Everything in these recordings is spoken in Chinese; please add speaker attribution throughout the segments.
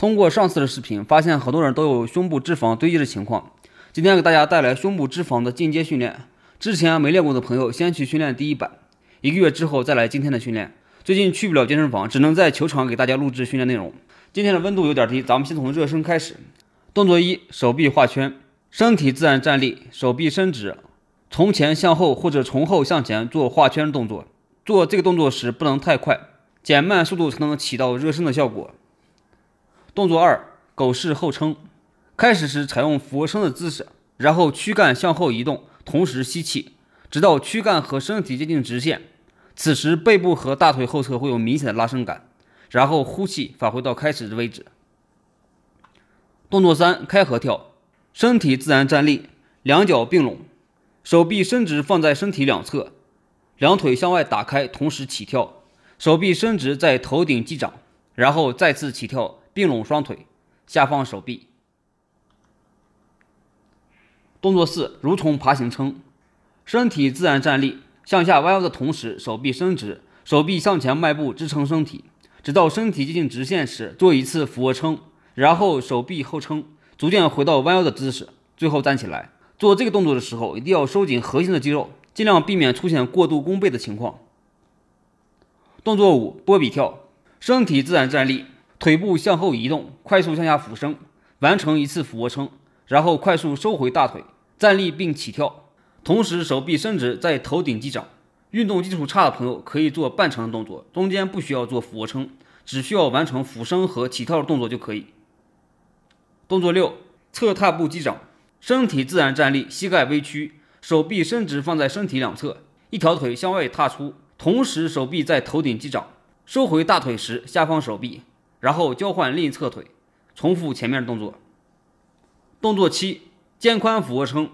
Speaker 1: 通过上次的视频，发现很多人都有胸部脂肪堆积的情况。今天给大家带来胸部脂肪的进阶训练。之前没练过的朋友，先去训练第一版，一个月之后再来今天的训练。最近去不了健身房，只能在球场给大家录制训练内容。今天的温度有点低，咱们先从热身开始。动作一：手臂画圈，身体自然站立，手臂伸直，从前向后或者从后向前做画圈动作。做这个动作时不能太快，减慢速度才能起到热身的效果。动作二：狗式后撑。开始时采用俯卧撑的姿势，然后躯干向后移动，同时吸气，直到躯干和身体接近直线。此时背部和大腿后侧会有明显的拉伸感。然后呼气，返回到开始的位置。动作三：开合跳。身体自然站立，两脚并拢，手臂伸直放在身体两侧，两腿向外打开，同时起跳，手臂伸直在头顶击掌，然后再次起跳。并拢双腿，下放手臂。动作四：蠕虫爬行撑，身体自然站立，向下弯腰的同时，手臂伸直，手臂向前迈步支撑身体，直到身体接近直线时做一次俯卧撑，然后手臂后撑，逐渐回到弯腰的姿势，最后站起来。做这个动作的时候，一定要收紧核心的肌肉，尽量避免出现过度弓背的情况。动作五：波比跳，身体自然站立。腿部向后移动，快速向下俯身，完成一次俯卧撑，然后快速收回大腿，站立并起跳，同时手臂伸直在头顶击掌。运动基础差的朋友可以做半程的动作，中间不需要做俯卧撑，只需要完成俯身和起跳的动作就可以。动作六：侧踏步击掌。身体自然站立，膝盖微曲，手臂伸直放在身体两侧，一条腿向外踏出，同时手臂在头顶击掌。收回大腿时，下方手臂。然后交换另一侧腿，重复前面的动作。动作七：肩宽俯卧撑，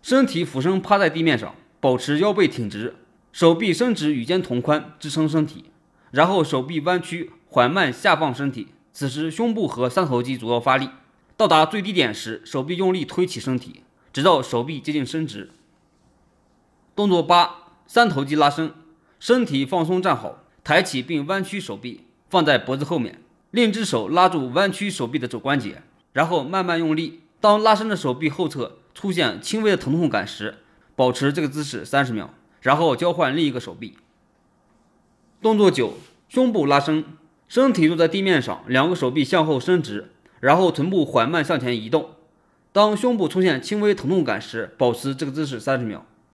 Speaker 1: 身体俯身趴在地面上，保持腰背挺直，手臂伸直与肩同宽支撑身体，然后手臂弯曲缓慢下放身体，此时胸部和三头肌主要发力，到达最低点时，手臂用力推起身体，直到手臂接近伸直。动作八：三头肌拉伸，身体放松站好，抬起并弯曲手臂放在脖子后面。另一只手拉住弯曲手臂的肘关节，然后慢慢用力。当拉伸的手臂后侧出现轻微的疼痛感时，保持这个姿势三十秒，然后交换另一个手臂。动作九：胸部拉伸。身体坐在地面上，两个手臂向后伸直，然后臀部缓慢向前移动。当胸部出现轻微疼痛感时，保持这个姿势三十秒。